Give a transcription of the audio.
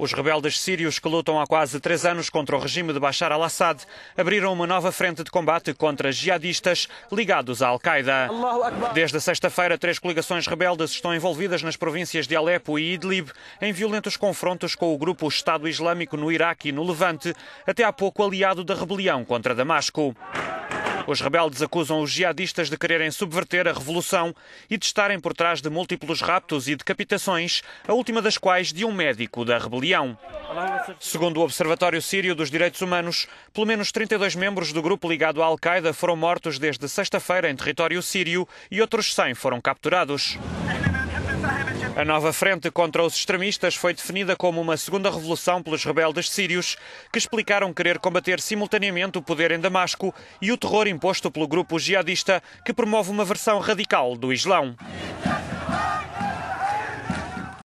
Os rebeldes sírios que lutam há quase três anos contra o regime de Bashar al-Assad abriram uma nova frente de combate contra jihadistas ligados à Al-Qaeda. Desde sexta-feira, três coligações rebeldes estão envolvidas nas províncias de Alepo e Idlib em violentos confrontos com o grupo Estado Islâmico no Iraque e no Levante, até há pouco aliado da rebelião contra Damasco. Os rebeldes acusam os jihadistas de quererem subverter a revolução e de estarem por trás de múltiplos raptos e decapitações, a última das quais de um médico da rebelião. Segundo o Observatório Sírio dos Direitos Humanos, pelo menos 32 membros do grupo ligado à Al-Qaeda foram mortos desde sexta-feira em território sírio e outros 100 foram capturados. A nova frente contra os extremistas foi definida como uma segunda revolução pelos rebeldes sírios, que explicaram querer combater simultaneamente o poder em Damasco e o terror imposto pelo grupo jihadista que promove uma versão radical do Islão.